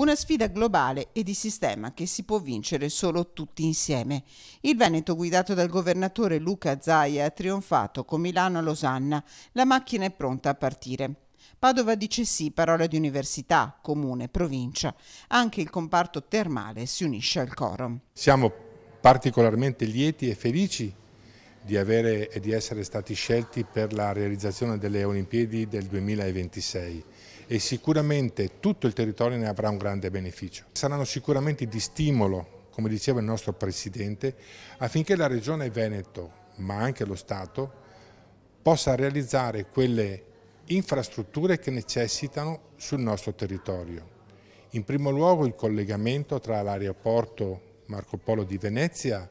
Una sfida globale e di sistema che si può vincere solo tutti insieme. Il Veneto, guidato dal governatore Luca Zaia, ha trionfato con Milano a Losanna. La macchina è pronta a partire. Padova dice sì, parola di università, comune, provincia. Anche il comparto termale si unisce al coro. Siamo particolarmente lieti e felici di, avere, e di essere stati scelti per la realizzazione delle Olimpiadi del 2026 e sicuramente tutto il territorio ne avrà un grande beneficio. Saranno sicuramente di stimolo, come diceva il nostro Presidente, affinché la Regione Veneto, ma anche lo Stato, possa realizzare quelle infrastrutture che necessitano sul nostro territorio. In primo luogo il collegamento tra l'aeroporto Marco Polo di Venezia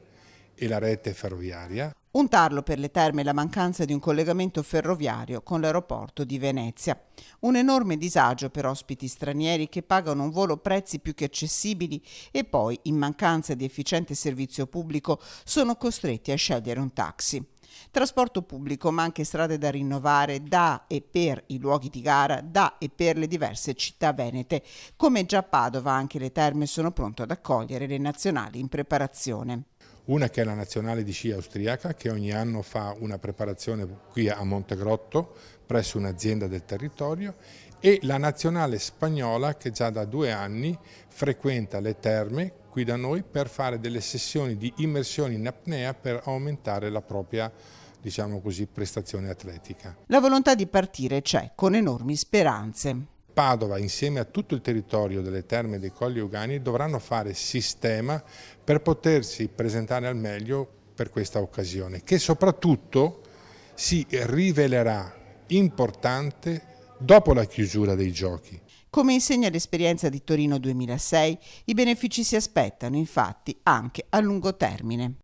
e la rete ferroviaria. Un tarlo per le terme e la mancanza di un collegamento ferroviario con l'aeroporto di Venezia. Un enorme disagio per ospiti stranieri che pagano un volo prezzi più che accessibili e poi, in mancanza di efficiente servizio pubblico, sono costretti a scegliere un taxi. Trasporto pubblico, ma anche strade da rinnovare da e per i luoghi di gara, da e per le diverse città venete. Come già Padova, anche le terme sono pronte ad accogliere le nazionali in preparazione una che è la nazionale di sci austriaca che ogni anno fa una preparazione qui a Montegrotto presso un'azienda del territorio e la nazionale spagnola che già da due anni frequenta le terme qui da noi per fare delle sessioni di immersione in apnea per aumentare la propria diciamo così, prestazione atletica. La volontà di partire c'è con enormi speranze. Padova insieme a tutto il territorio delle terme dei Colli Ugani dovranno fare sistema per potersi presentare al meglio per questa occasione che soprattutto si rivelerà importante dopo la chiusura dei giochi. Come insegna l'esperienza di Torino 2006, i benefici si aspettano infatti anche a lungo termine.